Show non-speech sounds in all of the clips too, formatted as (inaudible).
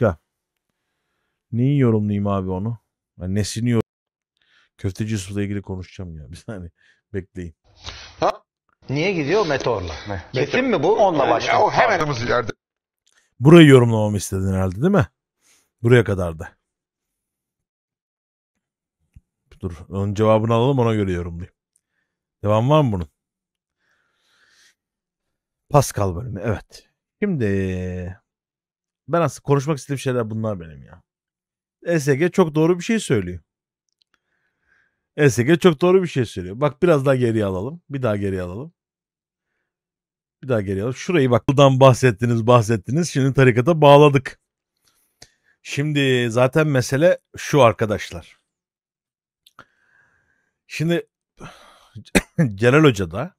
Başka. Neyi yorumlayayım abi onu? Yani nesini yorum? Köfteci Yusuf'la ilgili konuşacağım ya. (laughs) Bir saniye bekleyin. Ha? Niye gidiyor meteorla? Ne? Kesin mi bu? Onunla başlıyor. O hemen yerde. Burayı yorumlamamı istedin herhalde değil mi? Buraya kadar da. Dur onun cevabını alalım ona göre yorumlayayım. Devam var mı bunun? Pascal bölümü evet. Şimdi ben aslında konuşmak istediğim şeyler bunlar benim ya. ESG çok doğru bir şey söylüyor. ESG çok doğru bir şey söylüyor. Bak biraz daha geriye alalım. Bir daha geriye alalım. Bir daha geriye alalım. Şurayı bak buradan bahsettiniz bahsettiniz. Şimdi tarikata bağladık. Şimdi zaten mesele şu arkadaşlar. Şimdi (sighs) Celal Hoca'da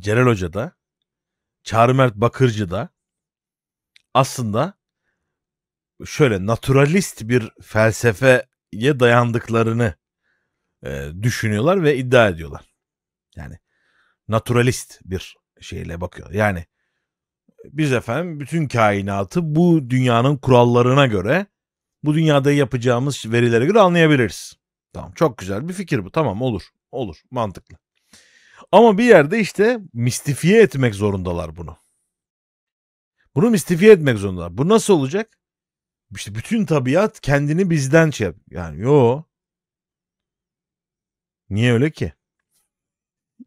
Celal Hoca'da Çağrı Mert Bakırcı'da aslında şöyle naturalist bir felsefeye dayandıklarını e, düşünüyorlar ve iddia ediyorlar. Yani naturalist bir şeyle bakıyor. Yani biz efendim bütün kainatı bu dünyanın kurallarına göre bu dünyada yapacağımız verilere göre anlayabiliriz. Tamam çok güzel bir fikir bu. Tamam olur. Olur mantıklı. Ama bir yerde işte mistifiye etmek zorundalar bunu. Bunu mistifiye etmek zorunda. Bu nasıl olacak? İşte bütün tabiat kendini bizden şey yap. Yani yo. Niye öyle ki?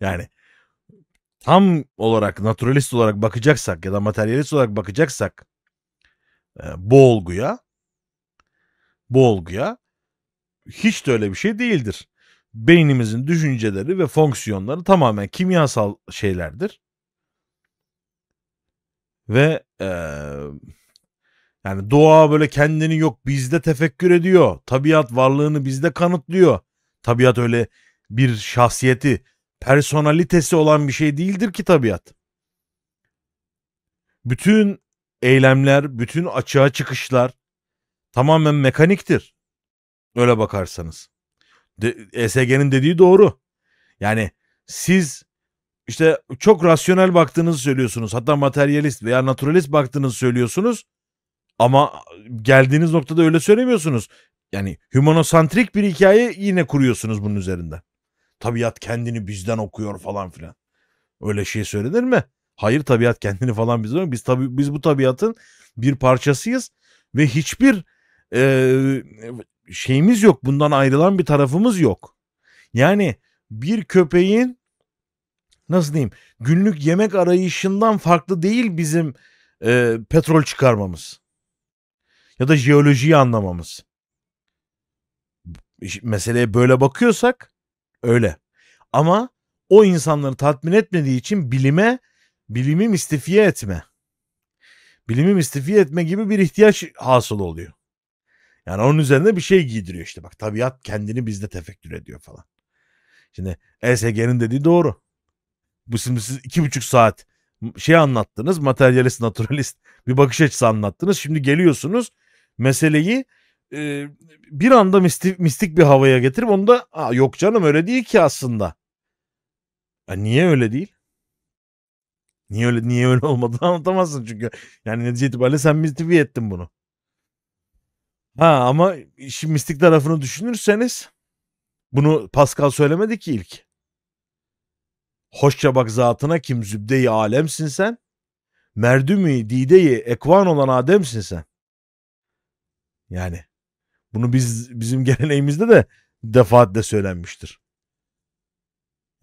Yani tam olarak naturalist olarak bakacaksak ya da materyalist olarak bakacaksak e, bu olguya bu olguya hiç de öyle bir şey değildir. Beynimizin düşünceleri ve fonksiyonları tamamen kimyasal şeylerdir. Ve e, yani doğa böyle kendini yok bizde tefekkür ediyor. Tabiat varlığını bizde kanıtlıyor. Tabiat öyle bir şahsiyeti, personalitesi olan bir şey değildir ki tabiat. Bütün eylemler, bütün açığa çıkışlar tamamen mekaniktir. Öyle bakarsanız. De, ESG'nin dediği doğru. Yani siz işte çok rasyonel baktığınızı söylüyorsunuz. Hatta materyalist veya naturalist baktığınızı söylüyorsunuz. Ama geldiğiniz noktada öyle söylemiyorsunuz. Yani humanosantrik bir hikaye yine kuruyorsunuz bunun üzerinden. Tabiat kendini bizden okuyor falan filan. Öyle şey söylenir mi? Hayır tabiat kendini falan bizden okuyor. Biz, tabi, biz bu tabiatın bir parçasıyız ve hiçbir e, şeyimiz yok. Bundan ayrılan bir tarafımız yok. Yani bir köpeğin nasıl diyeyim günlük yemek arayışından farklı değil bizim e, petrol çıkarmamız ya da jeolojiyi anlamamız. Meseleye böyle bakıyorsak öyle. Ama o insanları tatmin etmediği için bilime bilimi mistifiye etme. Bilimi mistifiye etme gibi bir ihtiyaç hasıl oluyor. Yani onun üzerine bir şey giydiriyor işte bak tabiat kendini bizde tefekkür ediyor falan. Şimdi ESG'nin dediği doğru. Bu şimdi siz iki buçuk saat şey anlattınız. Materyalist, naturalist bir bakış açısı anlattınız. Şimdi geliyorsunuz meseleyi e, bir anda mistik, mistik bir havaya getirip onu da Aa, yok canım öyle değil ki aslında. Ya e, niye öyle değil? Niye öyle niye öyle (laughs) olmadığını anlatamazsın çünkü. Yani netice itibariyle sen mistifi ettin bunu. Ha ama işin mistik tarafını düşünürseniz bunu Pascal söylemedi ki ilk. Hoşça bak zatına kim zübdeyi alemsin sen. Merdümü dideyi ekvan olan Adem'sin sen. Yani bunu biz bizim (laughs) geleneğimizde de defaatle söylenmiştir.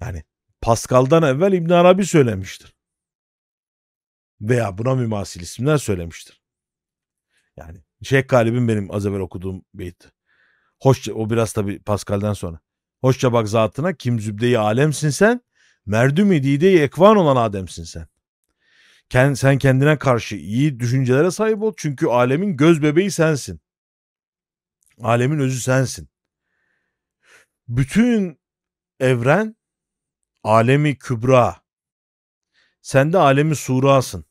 Yani Pascal'dan evvel İbn Arabi söylemiştir. Veya buna mümasil isimler söylemiştir. Yani Şeyh Galib'in benim az evvel okuduğum beyti. Hoşça, o biraz tabi Pascal'dan sonra. Hoşça bak zatına kim zübdeyi alemsin sen merdüm-i dide ekvan olan Adem'sin sen. Kend, sen kendine karşı iyi düşüncelere sahip ol çünkü alemin göz bebeği sensin. Alemin özü sensin. Bütün evren alemi kübra. Sen de alemi surasın.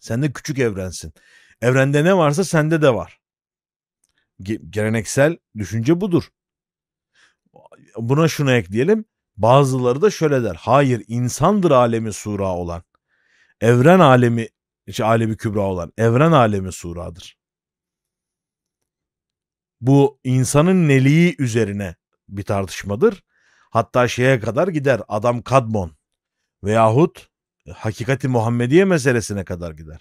Sen de küçük evrensin. Evrende ne varsa sende de var. Ge- geleneksel düşünce budur. Buna şunu ekleyelim. Bazıları da şöyle der. Hayır insandır alemi sura olan. Evren alemi, işte alemi kübra olan. Evren alemi suradır. Bu insanın neliği üzerine bir tartışmadır. Hatta şeye kadar gider. Adam Kadmon veyahut e, hakikati Muhammediye meselesine kadar gider.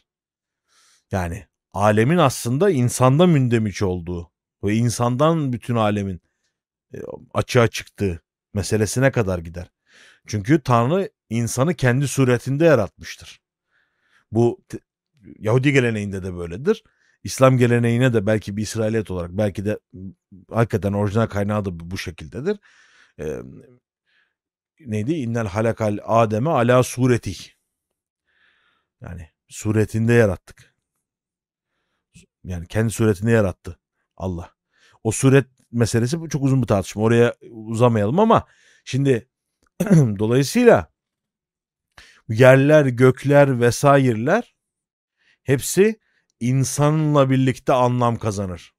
Yani alemin aslında insanda mündemiş olduğu ve insandan bütün alemin e, açığa çıktığı meselesine kadar gider. Çünkü Tanrı insanı kendi suretinde yaratmıştır. Bu Yahudi geleneğinde de böyledir. İslam geleneğine de belki bir İsrailiyet olarak belki de hakikaten orijinal kaynağı da bu şekildedir. Ee, neydi? İnnel halakal Adem'e ala sureti. Yani suretinde yarattık. Yani kendi suretini yarattı Allah. O suret meselesi bu çok uzun bir tartışma. Oraya uzamayalım ama şimdi (clears throat) dolayısıyla yerler, gökler vesaireler hepsi insanla birlikte anlam kazanır.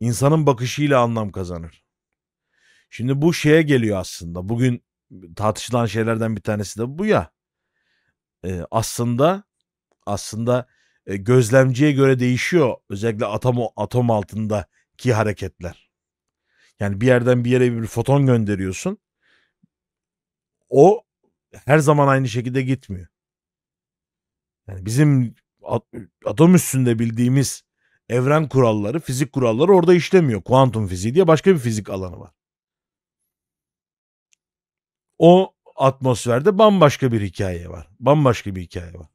İnsanın bakışıyla anlam kazanır. Şimdi bu şeye geliyor aslında. Bugün tartışılan şeylerden bir tanesi de bu ya. Ee, aslında aslında e, gözlemciye göre değişiyor. Özellikle atom atom altında ki hareketler. Yani bir yerden bir yere bir foton gönderiyorsun. O her zaman aynı şekilde gitmiyor. Yani bizim atom üstünde bildiğimiz evren kuralları, fizik kuralları orada işlemiyor. Kuantum fiziği diye başka bir fizik alanı var. O atmosferde bambaşka bir hikaye var. Bambaşka bir hikaye var.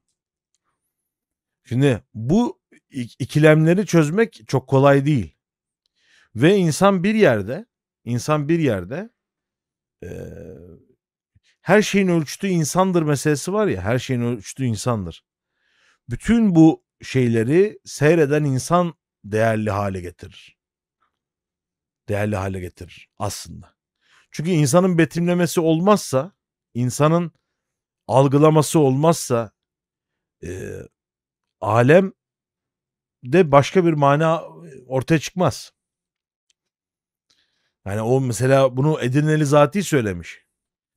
Şimdi bu ikilemleri çözmek çok kolay değil. Ve insan bir yerde, insan bir yerde e, her şeyin ölçtüğü insandır meselesi var ya, her şeyin ölçtüğü insandır. Bütün bu şeyleri seyreden insan değerli hale getirir. Değerli hale getirir aslında. Çünkü insanın betimlemesi olmazsa, insanın algılaması olmazsa e, alem de başka bir mana ortaya çıkmaz. Yani o mesela bunu Edirneli Zati söylemiş.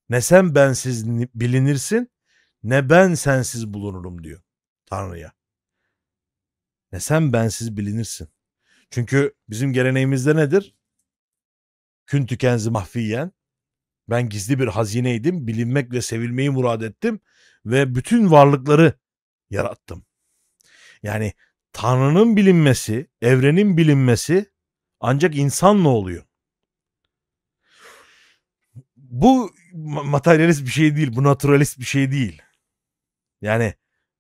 Ne sen bensiz bilinirsin ne ben sensiz bulunurum diyor Tanrı'ya. Ne sen bensiz bilinirsin. Çünkü bizim geleneğimizde nedir? Kün tükenzi mahfiyen. Ben gizli bir hazineydim. Bilinmek ve sevilmeyi murad ettim. Ve bütün varlıkları yarattım. Yani Tanrı'nın bilinmesi, evrenin bilinmesi ancak insanla oluyor bu materyalist bir şey değil. Bu naturalist bir şey değil. Yani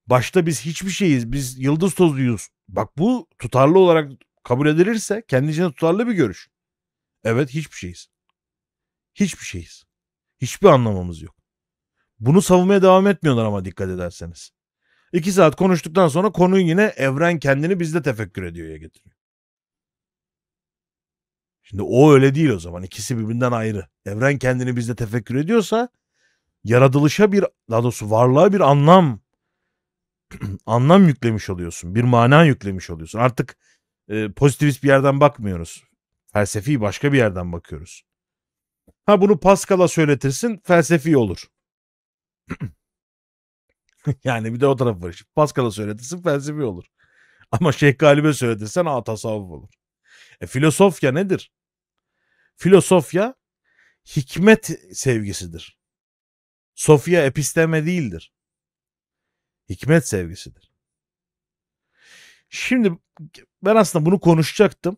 başta biz hiçbir şeyiz. Biz yıldız tozluyuz. Bak bu tutarlı olarak kabul edilirse kendi tutarlı bir görüş. Evet hiçbir şeyiz. Hiçbir şeyiz. Hiçbir anlamamız yok. Bunu savunmaya devam etmiyorlar ama dikkat ederseniz. İki saat konuştuktan sonra konuyu yine evren kendini bizde tefekkür ediyor ya getiriyor. Şimdi o öyle değil o zaman. İkisi birbirinden ayrı. Evren kendini bizde tefekkür ediyorsa yaratılışa bir daha doğrusu varlığa bir anlam (clears throat) anlam yüklemiş oluyorsun. Bir mana yüklemiş oluyorsun. Artık e, pozitivist bir yerden bakmıyoruz. Felsefi başka bir yerden bakıyoruz. Ha bunu Pascal'a söyletirsin felsefi olur. (clears throat) yani bir de o taraf var. Pascal'a söyletirsin felsefi olur. Ama Şeyh Galibe söyletirsen aa tasavvuf olur. E, filosofya nedir? filosofya hikmet sevgisidir. Sofya episteme değildir. Hikmet sevgisidir. Şimdi ben aslında bunu konuşacaktım.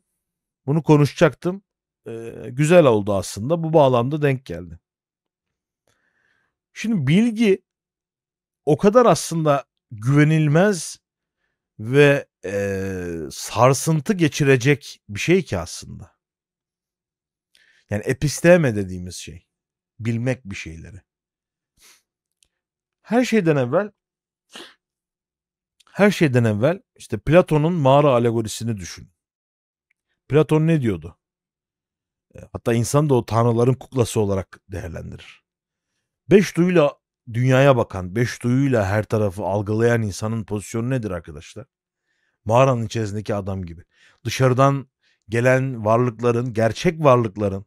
Bunu konuşacaktım. Ee, güzel oldu aslında. Bu bağlamda denk geldi. Şimdi bilgi o kadar aslında güvenilmez ve e, sarsıntı geçirecek bir şey ki aslında. Yani episteme dediğimiz şey. Bilmek bir şeyleri. Her şeyden evvel her şeyden evvel işte Platon'un mağara alegorisini düşün. Platon ne diyordu? E, hatta insan da o tanrıların kuklası olarak değerlendirir. Beş duyuyla dünyaya bakan, beş duyuyla her tarafı algılayan insanın pozisyonu nedir arkadaşlar? Mağaranın içerisindeki adam gibi. Dışarıdan gelen varlıkların, gerçek varlıkların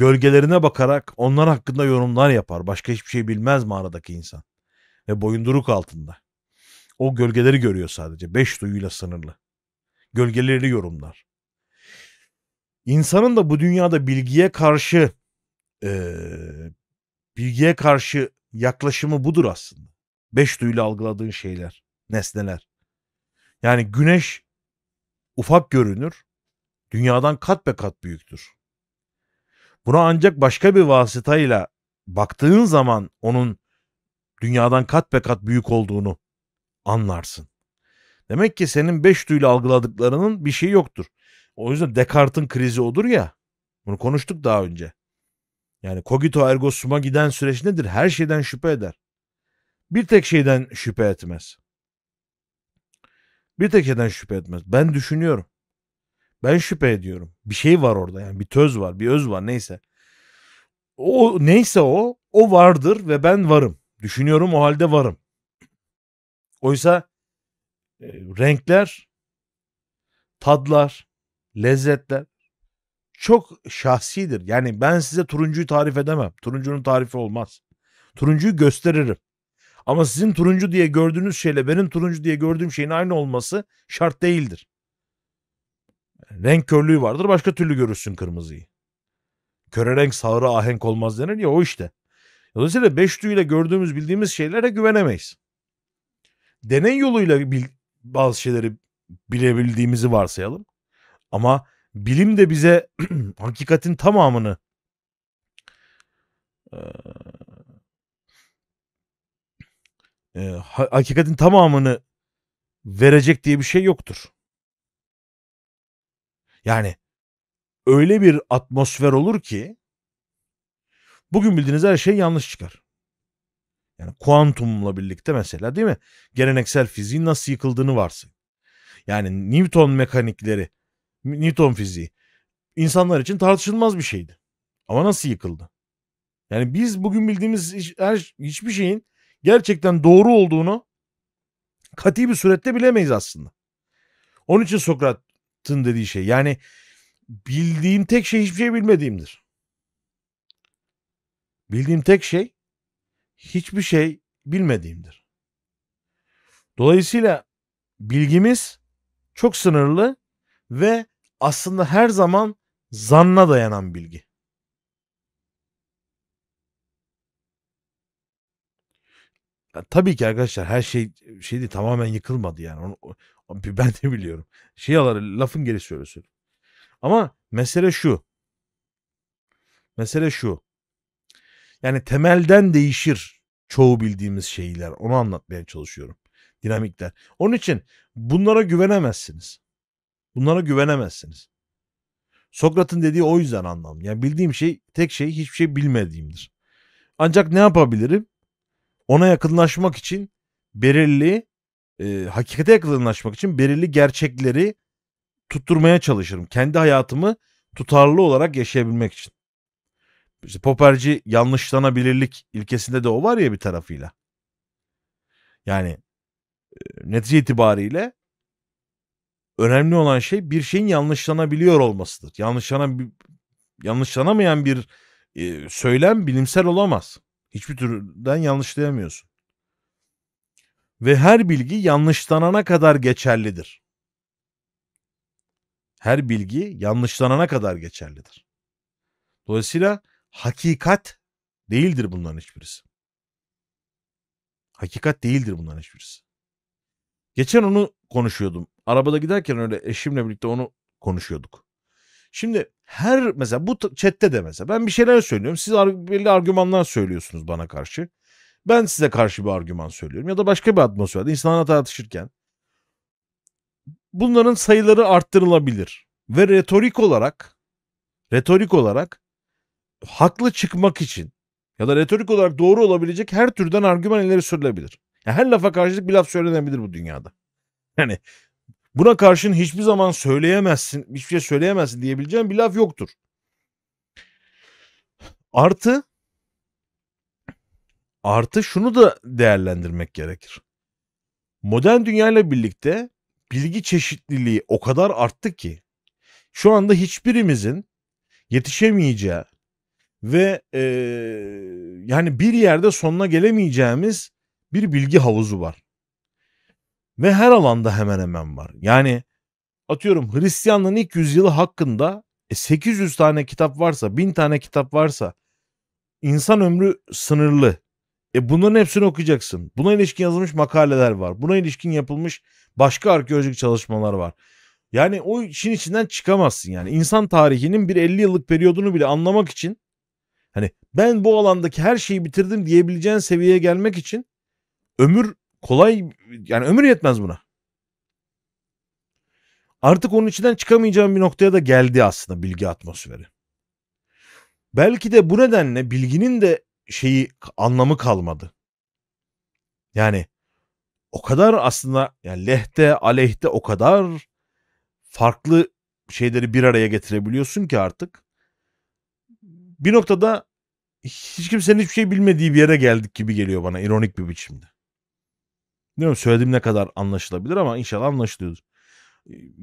Gölgelerine bakarak onlar hakkında yorumlar yapar. Başka hiçbir şey bilmez mağaradaki insan. Ve boyunduruk altında. O gölgeleri görüyor sadece. Beş duyuyla sınırlı. Gölgeleri yorumlar. İnsanın da bu dünyada bilgiye karşı e, bilgiye karşı yaklaşımı budur aslında. Beş duyuyla algıladığın şeyler, nesneler. Yani güneş ufak görünür, dünyadan kat be kat büyüktür. Buna ancak başka bir vasıtayla baktığın zaman onun dünyadan kat be kat büyük olduğunu anlarsın. Demek ki senin beş duyuyla algıladıklarının bir şeyi yoktur. O yüzden Descartes'in krizi odur ya. Bunu konuştuk daha önce. Yani cogito ergo sum'a giden süreç nedir? Her şeyden şüphe eder. Bir tek şeyden şüphe etmez. Bir tek şeyden şüphe etmez. Ben düşünüyorum. Ben şüphe ediyorum. Bir şey var orada yani bir töz var bir öz var neyse. O neyse o o vardır ve ben varım. Düşünüyorum o halde varım. Oysa e, renkler, tadlar, lezzetler çok şahsidir. Yani ben size turuncuyu tarif edemem. Turuncunun tarifi olmaz. Turuncuyu gösteririm. Ama sizin turuncu diye gördüğünüz şeyle benim turuncu diye gördüğüm şeyin aynı olması şart değildir renk körlüğü vardır başka türlü görürsün kırmızıyı. Köre renk sağra ahenk olmaz denir ya o işte. Dolayısıyla beş duyuyla gördüğümüz bildiğimiz şeylere güvenemeyiz. Deney yoluyla bil, bazı şeyleri bilebildiğimizi varsayalım. Ama bilim de bize (clears throat) hakikatin tamamını e, hakikatin tamamını verecek diye bir şey yoktur. Yani öyle bir atmosfer olur ki bugün bildiğiniz her şey yanlış çıkar. Yani kuantumla birlikte mesela değil mi? Geleneksel fiziğin nasıl yıkıldığını varsın. Yani Newton mekanikleri, Newton fiziği insanlar için tartışılmaz bir şeydi. Ama nasıl yıkıldı? Yani biz bugün bildiğimiz hiç, her, hiçbir şeyin gerçekten doğru olduğunu kati bir surette bilemeyiz aslında. Onun için Sokrat Tın dediği şey. Yani bildiğim tek şey hiçbir şey bilmediğimdir. Bildiğim tek şey hiçbir şey bilmediğimdir. Dolayısıyla bilgimiz çok sınırlı ve aslında her zaman zanna dayanan bilgi. tabii ki arkadaşlar her şey şeydi tamamen yıkılmadı yani. Onu, (laughs) Ben de biliyorum. Şiaları şey lafın geri söylüyorsun. Ama mesele şu. Mesele şu. Yani temelden değişir çoğu bildiğimiz şeyler. Onu anlatmaya çalışıyorum. Dinamikler. Onun için bunlara güvenemezsiniz. Bunlara güvenemezsiniz. Sokrat'ın dediği o yüzden anlamlı. Yani bildiğim şey tek şey hiçbir şey bilmediğimdir. Ancak ne yapabilirim? Ona yakınlaşmak için belirli e, hakikate yakınlaşmak için belirli gerçekleri tutturmaya çalışırım. Kendi hayatımı tutarlı olarak yaşayabilmek için. İşte Popperci yanlışlanabilirlik ilkesinde de o var ya bir tarafıyla. Yani e, netice itibariyle önemli olan şey bir şeyin yanlışlanabiliyor olmasıdır. Yanlışlanan yanlışlanamayan bir e, söylem bilimsel olamaz. Hiçbir türden yanlışlayamıyorsun ve her bilgi yanlışlanana kadar geçerlidir. Her bilgi yanlışlanana kadar geçerlidir. Dolayısıyla hakikat değildir bunların hiçbirisi. Hakikat değildir bunların hiçbirisi. Geçen onu konuşuyordum. Arabada giderken öyle eşimle birlikte onu konuşuyorduk. Şimdi her mesela bu chatte de mesela ben bir şeyler söylüyorum. Siz belli argümanlar söylüyorsunuz bana karşı. Ben size karşı bir argüman söylüyorum ya da başka bir atmosferde insanlarla tartışırken bunların sayıları arttırılabilir ve retorik olarak retorik olarak haklı çıkmak için ya da retorik olarak doğru olabilecek her türden argüman ileri sürülebilir. Yani her lafa karşılık bir laf söylenebilir bu dünyada. Yani buna karşın hiçbir zaman söyleyemezsin, hiçbir şey söyleyemezsin diyebileceğim bir laf yoktur. Artı Artı şunu da değerlendirmek gerekir. Modern dünyayla birlikte bilgi çeşitliliği o kadar arttı ki şu anda hiçbirimizin yetişemeyeceği ve e, yani bir yerde sonuna gelemeyeceğimiz bir bilgi havuzu var. Ve her alanda hemen hemen var. Yani atıyorum Hristiyanlığın ilk yüzyılı hakkında e, 800 tane kitap varsa, 1000 tane kitap varsa insan ömrü sınırlı. E bunların hepsini okuyacaksın. Buna ilişkin yazılmış makaleler var. Buna ilişkin yapılmış başka arkeolojik çalışmalar var. Yani o işin içinden çıkamazsın yani. İnsan tarihinin bir 50 yıllık periyodunu bile anlamak için hani ben bu alandaki her şeyi bitirdim diyebileceğin seviyeye gelmek için ömür kolay yani ömür yetmez buna. Artık onun içinden çıkamayacağım bir noktaya da geldi aslında bilgi atmosferi. Belki de bu nedenle bilginin de şeyi anlamı kalmadı. Yani o kadar aslında yani lehte aleyhte o kadar farklı şeyleri bir araya getirebiliyorsun ki artık. Bir noktada hiç kimsenin hiçbir şey bilmediği bir yere geldik gibi geliyor bana ironik bir biçimde. Bilmiyorum söylediğim ne kadar anlaşılabilir ama inşallah anlaşılıyordur.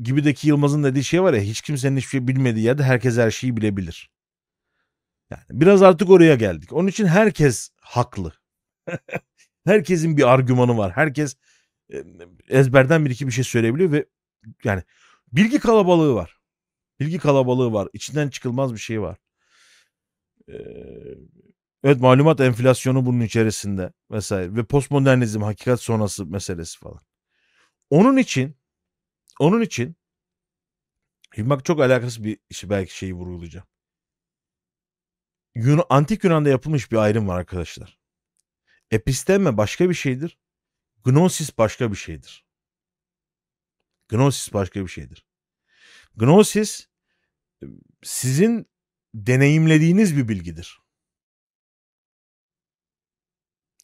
Gibideki Yılmaz'ın dediği şey var ya hiç kimsenin hiçbir şey bilmediği yerde herkes her şeyi bilebilir. Yani biraz artık oraya geldik. Onun için herkes haklı. (laughs) Herkesin bir argümanı var. Herkes ezberden bir iki bir şey söyleyebiliyor ve yani bilgi kalabalığı var. Bilgi kalabalığı var. İçinden çıkılmaz bir şey var. Evet malumat enflasyonu bunun içerisinde vesaire ve postmodernizm hakikat sonrası meselesi falan. Onun için onun için bak çok alakasız bir işi belki şeyi vurgulayacağım. Yun Antik Yunan'da yapılmış bir ayrım var arkadaşlar. Episteme başka bir şeydir. Gnosis başka bir şeydir. Gnosis başka bir şeydir. Gnosis sizin deneyimlediğiniz bir bilgidir.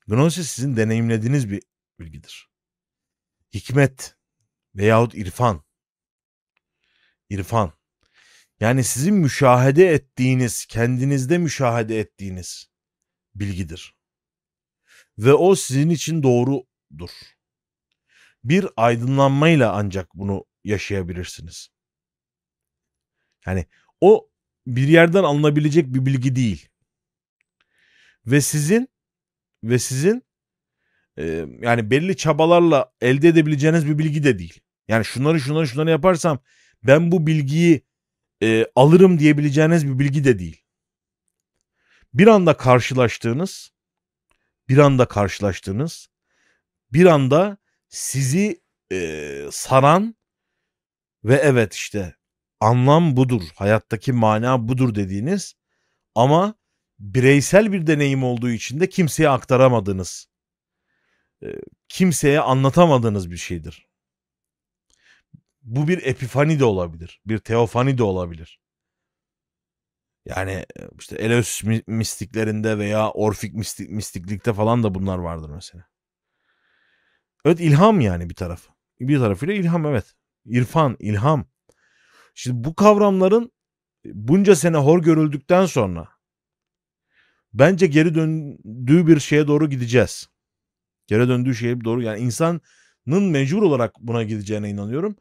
Gnosis sizin deneyimlediğiniz bir bilgidir. Hikmet veyahut irfan. İrfan. Yani sizin müşahede ettiğiniz, kendinizde müşahede ettiğiniz bilgidir. Ve o sizin için doğrudur. Bir aydınlanmayla ancak bunu yaşayabilirsiniz. Yani o bir yerden alınabilecek bir bilgi değil. Ve sizin ve sizin e, yani belli çabalarla elde edebileceğiniz bir bilgi de değil. Yani şunları şunları şunları yaparsam ben bu bilgiyi e, alırım diyebileceğiniz bir bilgi de değil. Bir anda karşılaştığınız, bir anda karşılaştığınız, bir anda sizi e, saran ve evet işte anlam budur, hayattaki mana budur dediğiniz ama bireysel bir deneyim olduğu için de kimseye aktaramadığınız, e, kimseye anlatamadığınız bir şeydir bu bir epifani de olabilir. Bir teofani de olabilir. Yani e, işte Eleus mistiklerinde veya Orfik mistik, mistiklikte falan da bunlar vardır mesela. Evet ilham yani bir tarafı. Bir tarafıyla ilham evet. İrfan, ilham. Şimdi bu kavramların e, bunca sene hor görüldükten sonra bence geri döndüğü bir şeye doğru gideceğiz. Geri döndüğü şeye doğru yani insanın mecbur olarak buna gideceğine inanıyorum.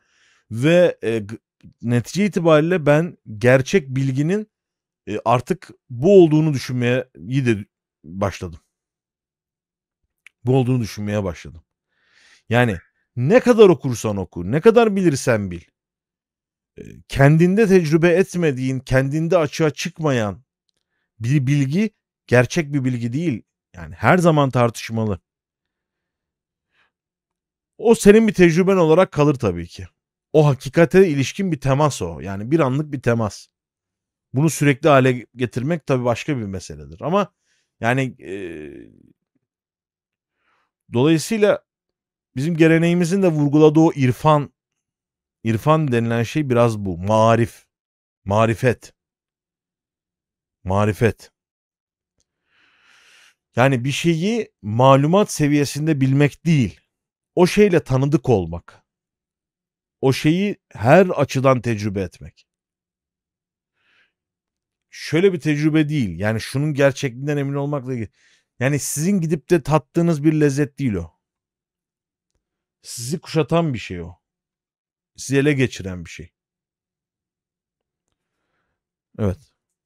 Ve e, netice itibariyle ben gerçek bilginin e, artık bu olduğunu düşünmeye iyi de başladım. Bu olduğunu düşünmeye başladım. Yani ne kadar okursan oku, ne kadar bilirsen bil. E, kendinde tecrübe etmediğin, kendinde açığa çıkmayan bir bilgi gerçek bir bilgi değil. Yani her zaman tartışmalı. O senin bir tecrüben olarak kalır tabii ki o hakikate ilişkin bir temas o. Yani bir anlık bir temas. Bunu sürekli hale getirmek tabii başka bir meseledir. Ama yani e, dolayısıyla bizim geleneğimizin de vurguladığı o irfan, irfan denilen şey biraz bu. Marif, marifet, marifet. Yani bir şeyi malumat seviyesinde bilmek değil, o şeyle tanıdık olmak o şeyi her açıdan tecrübe etmek. Şöyle bir tecrübe değil. Yani şunun gerçekliğinden emin olmakla ilgili. Yani sizin gidip de tattığınız bir lezzet değil o. Sizi kuşatan bir şey o. Sizi ele geçiren bir şey. Evet.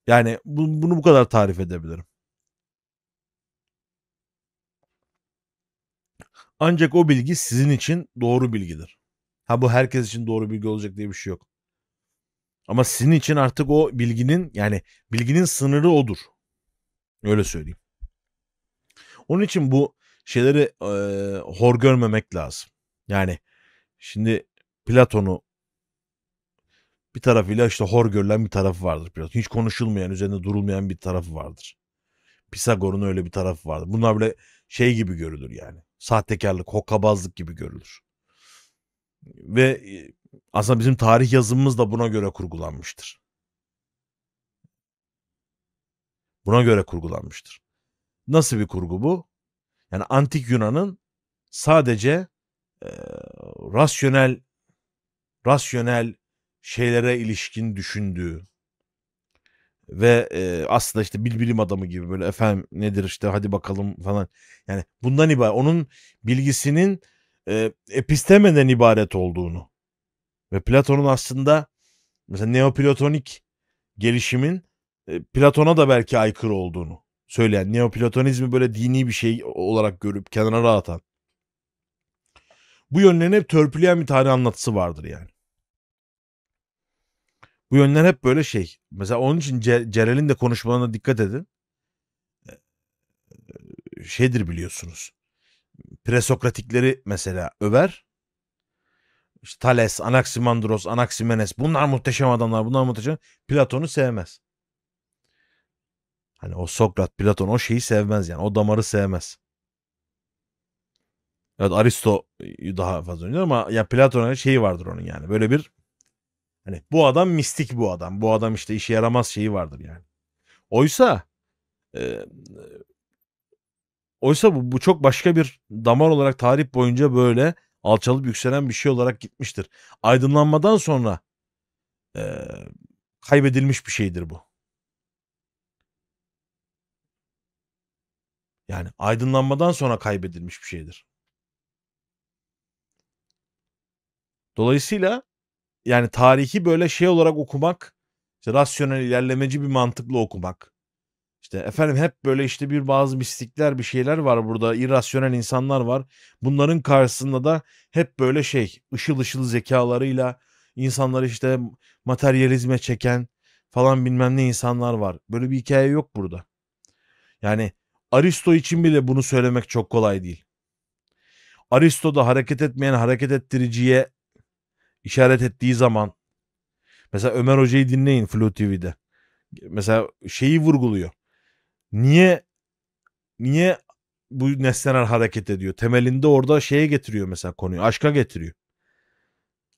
Yani bu, bunu bu kadar tarif edebilirim. Ancak o bilgi sizin için doğru bilgidir. Ha bu herkes için doğru bilgi olacak diye bir şey yok. Ama sizin için artık o bilginin yani bilginin sınırı odur. Öyle söyleyeyim. Onun için bu şeyleri e, hor görmemek lazım. Yani şimdi Platon'u bir tarafıyla işte hor görülen bir tarafı vardır Platon. Hiç konuşulmayan, üzerinde durulmayan bir tarafı vardır. Pisagor'un öyle bir tarafı vardır. Bunlar böyle şey gibi görülür yani. Sahtekarlık, hokkabazlık gibi görülür. Ve e, aslında bizim tarih yazımımız da buna göre kurgulanmıştır. Buna göre kurgulanmıştır. Nasıl bir kurgu bu? Yani antik Yunan'ın sadece e, rasyonel rasyonel şeylere ilişkin düşündüğü ve e, aslında işte bilbilim adamı gibi böyle efendim nedir işte hadi bakalım falan yani bundan ibaret onun bilgisinin e, epistemeden ibaret olduğunu ve Platon'un aslında mesela neoplatonik gelişimin e, Platon'a da belki aykırı olduğunu söyleyen, neoplatonizmi böyle dini bir şey olarak görüp kenara atan. Bu yönlerini hep törpüleyen bir tane anlatısı vardır yani. Bu yönler hep böyle şey. Mesela onun için Cerel'in de konuşmalarına dikkat edin. E, e, şeydir biliyorsunuz presokratikleri mesela över. İşte Thales, Anaximandros, Anaximenes bunlar muhteşem adamlar bunlar muhteşem. Platon'u sevmez. Hani o Sokrat, Platon o şeyi sevmez yani. O damarı sevmez. Evet Aristo daha fazla oynuyor ama ya Platon'un şeyi vardır onun yani. Böyle bir hani bu adam mistik bu adam. Bu adam işte işe yaramaz şeyi vardır yani. Oysa e, Oysa bu, bu çok başka bir damar olarak tarih boyunca böyle alçalıp yükselen bir şey olarak gitmiştir. Aydınlanmadan sonra e, kaybedilmiş bir şeydir bu. Yani aydınlanmadan sonra kaybedilmiş bir şeydir. Dolayısıyla yani tarihi böyle şey olarak okumak, işte rasyonel ilerlemeci bir mantıkla okumak, işte efendim hep böyle işte bir bazı mistikler bir şeyler var burada. irrasyonel insanlar var. Bunların karşısında da hep böyle şey ışıl ışıl zekalarıyla insanları işte materyalizme çeken falan bilmem ne insanlar var. Böyle bir hikaye yok burada. Yani Aristo için bile bunu söylemek çok kolay değil. Aristo da hareket etmeyen hareket ettiriciye işaret ettiği zaman mesela Ömer Hoca'yı dinleyin Flu TV'de. Mesela şeyi vurguluyor niye niye bu nesneler hareket ediyor? Temelinde orada şeye getiriyor mesela konuyu. Aşka getiriyor.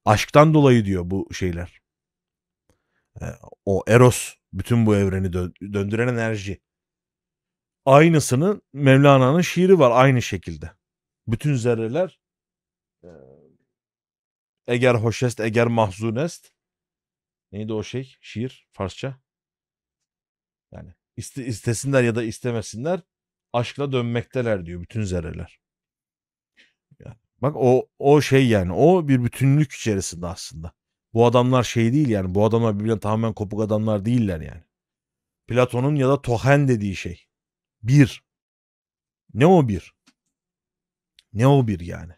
Aşktan dolayı diyor bu şeyler. Ee, o Eros bütün bu evreni döndüren enerji. Aynısının Mevlana'nın şiiri var aynı şekilde. Bütün zerreler eğer eger hoşest eger mahzunest neydi o şey şiir Farsça yani İste, istesinler ya da istemesinler aşkla dönmekteler diyor bütün zerreler. Yani bak o o şey yani o bir bütünlük içerisinde aslında. Bu adamlar şey değil yani bu adamlar birbirinden tamamen kopuk adamlar değiller yani. Platon'un ya da Tohen dediği şey. Bir. Ne o bir? Ne o bir yani?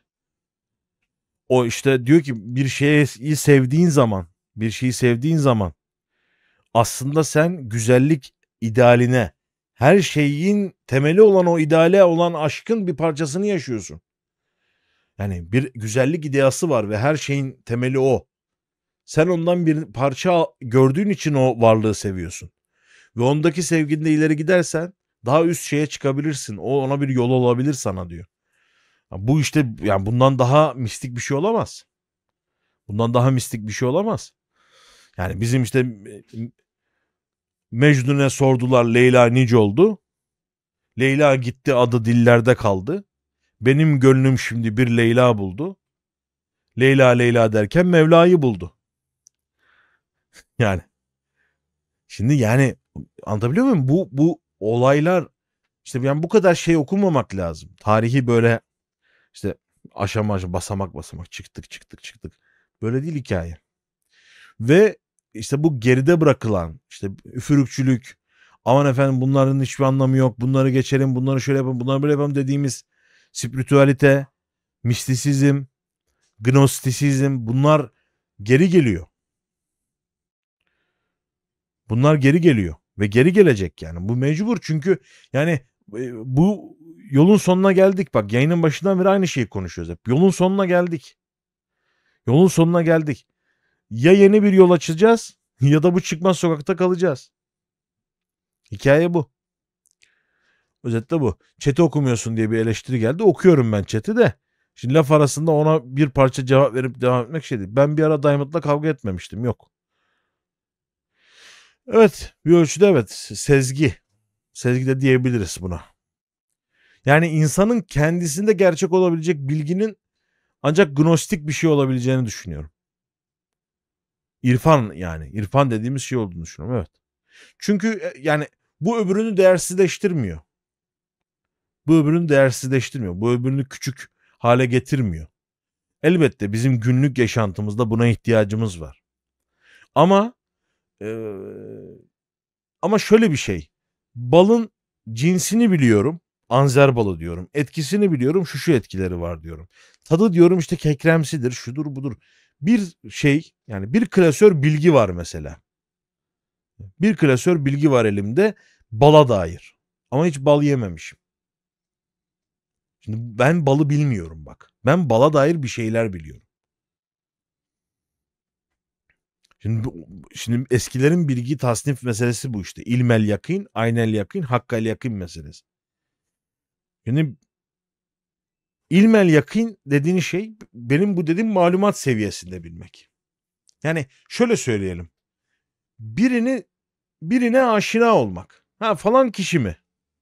O işte diyor ki bir şeyi sevdiğin zaman, bir şeyi sevdiğin zaman aslında sen güzellik idealine, her şeyin temeli olan o ideale olan aşkın bir parçasını yaşıyorsun. Yani bir güzellik ideası var ve her şeyin temeli o. Sen ondan bir parça gördüğün için o varlığı seviyorsun. Ve ondaki sevginde ileri gidersen daha üst şeye çıkabilirsin. O ona bir yol olabilir sana diyor. Bu işte yani bundan daha mistik bir şey olamaz. Bundan daha mistik bir şey olamaz. Yani bizim işte Mecnun'e sordular Leyla nice oldu. Leyla gitti adı dillerde kaldı. Benim gönlüm şimdi bir Leyla buldu. Leyla Leyla derken Mevla'yı buldu. (laughs) yani şimdi yani anlatabiliyor muyum? Bu bu olaylar işte yani bu kadar şey okumamak lazım. Tarihi böyle işte aşama aşama basamak basamak çıktık çıktık çıktık. Böyle değil hikaye. Ve işte bu geride bırakılan işte üfürükçülük aman efendim bunların hiçbir anlamı yok bunları geçelim bunları şöyle yapalım bunları böyle yapalım dediğimiz spiritüalite, mistisizm, gnostisizm bunlar geri geliyor. Bunlar geri geliyor ve geri gelecek yani bu mecbur çünkü yani e, bu yolun sonuna geldik bak yayının başından beri aynı şeyi konuşuyoruz hep yolun sonuna geldik. Yolun sonuna geldik. Ya yeni bir yol açacağız ya da bu çıkmaz sokakta kalacağız. Hikaye bu. Özetle bu. Çete okumuyorsun diye bir eleştiri geldi. Okuyorum ben çeti de. Şimdi laf arasında ona bir parça cevap verip devam etmek şeydi. Ben bir ara Diamond'la kavga etmemiştim. Yok. Evet. Bir ölçüde evet. Sezgi. Sezgi de diyebiliriz buna. Yani insanın kendisinde gerçek olabilecek bilginin ancak gnostik bir şey olabileceğini düşünüyorum. İrfan yani. İrfan dediğimiz şey olduğunu düşünüyorum. Evet. Çünkü e, yani bu öbürünü değersizleştirmiyor. Bu öbürünü değersizleştirmiyor. Bu öbürünü küçük hale getirmiyor. Elbette bizim günlük yaşantımızda buna ihtiyacımız var. Ama e, ama şöyle bir şey. Balın cinsini biliyorum. Anzer balı diyorum. Etkisini biliyorum. Şu şu etkileri var diyorum. Tadı diyorum işte kekremsidir. Şudur budur bir şey yani bir klasör bilgi var mesela. Bir klasör bilgi var elimde bala dair. Ama hiç bal yememişim. Şimdi ben balı bilmiyorum bak. Ben bala dair bir şeyler biliyorum. Şimdi, şimdi eskilerin bilgi tasnif meselesi bu işte. İlmel yakın, aynel yakın, hakkal yakın meselesi. Şimdi İlmel yakın dediğin şey benim bu dediğim malumat seviyesinde bilmek. Yani şöyle söyleyelim. Birini birine aşina olmak. Ha falan kişi mi?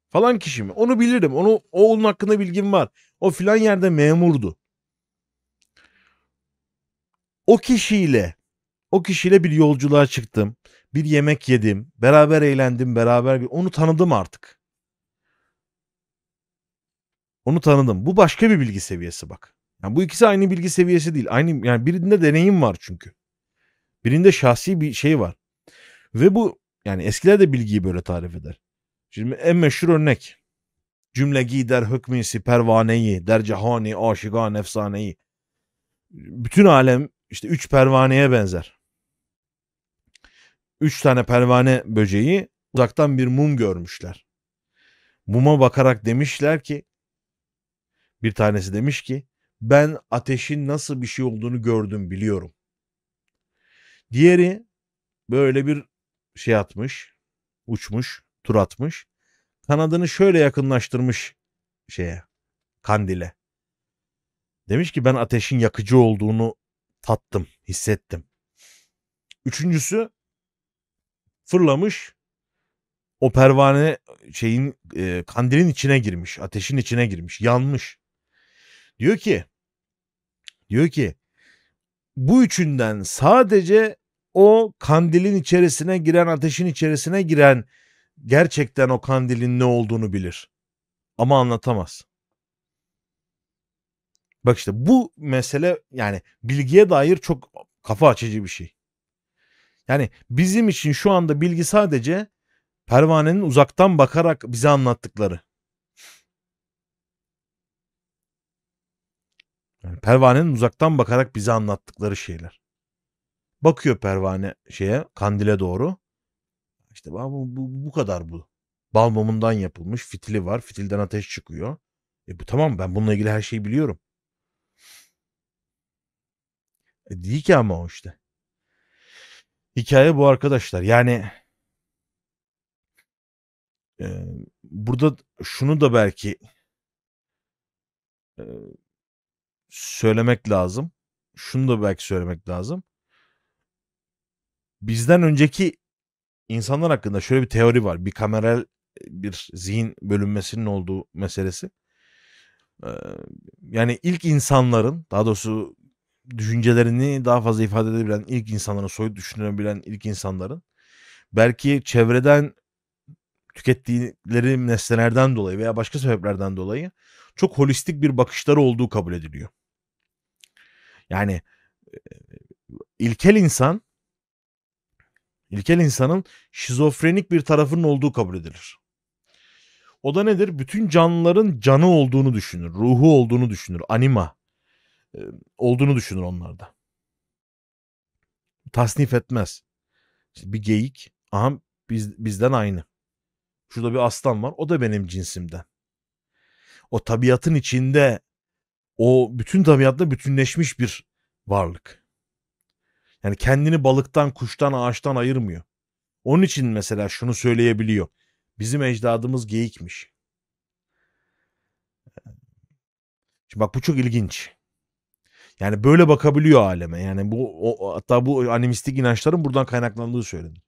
Falan kişi mi? Onu bilirim. Onu o onun hakkında bilgim var. O filan yerde memurdu. O kişiyle o kişiyle bir yolculuğa çıktım. Bir yemek yedim. Beraber eğlendim. Beraber onu tanıdım artık. Onu tanıdım. Bu başka bir bilgi seviyesi bak. Yani bu ikisi aynı bilgi seviyesi değil. Aynı yani birinde deneyim var çünkü. Birinde şahsi bir şey var. Ve bu yani eskiler de bilgiyi böyle tarif eder. Şimdi en meşhur örnek. Cümlegi der hükmisi pervaneyi der cehani aşigan efsaneyi. Bütün alem işte üç pervaneye benzer. Üç tane pervane böceği uzaktan bir mum görmüşler. Muma bakarak demişler ki bir tanesi demiş ki ben ateşin nasıl bir şey olduğunu gördüm biliyorum. Diğeri böyle bir şey atmış, uçmuş, tur atmış. Kanadını şöyle yakınlaştırmış şeye, kandile. Demiş ki ben ateşin yakıcı olduğunu tattım, hissettim. Üçüncüsü fırlamış o pervane şeyin e, kandilin içine girmiş, ateşin içine girmiş, yanmış. Diyor ki diyor ki bu üçünden sadece o kandilin içerisine giren ateşin içerisine giren gerçekten o kandilin ne olduğunu bilir. Ama anlatamaz. Bak işte bu mesele yani bilgiye dair çok kafa açıcı bir şey. Yani bizim için şu anda bilgi sadece pervanenin uzaktan bakarak bize anlattıkları. Yani pervanenin uzaktan bakarak bize anlattıkları şeyler. Bakıyor pervane şeye kandile doğru. İşte bu, bu, bu kadar bu. Bal mumundan yapılmış fitili var. Fitilden ateş çıkıyor. E bu tamam ben bununla ilgili her şeyi biliyorum. E, değil ki ama o işte. Hikaye bu arkadaşlar. Yani e, burada şunu da belki e, söylemek lazım. Şunu da belki söylemek lazım. Bizden önceki insanlar hakkında şöyle bir teori var. Bir kameral bir zihin bölünmesinin olduğu meselesi. Yani ilk insanların daha doğrusu düşüncelerini daha fazla ifade edebilen ilk insanların, soyut düşünebilen ilk insanların belki çevreden tükettikleri nesnelerden dolayı veya başka sebeplerden dolayı çok holistik bir bakışları olduğu kabul ediliyor. Yani ilkel insan ilkel insanın şizofrenik bir tarafının olduğu kabul edilir. O da nedir? Bütün canlıların canı olduğunu düşünür, ruhu olduğunu düşünür, anima olduğunu düşünür onlarda. Tasnif etmez. bir geyik, aha biz, bizden aynı. Şurada bir aslan var, o da benim cinsimden. O tabiatın içinde o bütün tabiatla bütünleşmiş bir varlık. Yani kendini balıktan, kuştan, ağaçtan ayırmıyor. Onun için mesela şunu söyleyebiliyor. Bizim ecdadımız geyikmiş. Şimdi bak bu çok ilginç. Yani böyle bakabiliyor aleme. Yani bu o, hatta bu animistik inançların buradan kaynaklandığı söylenir.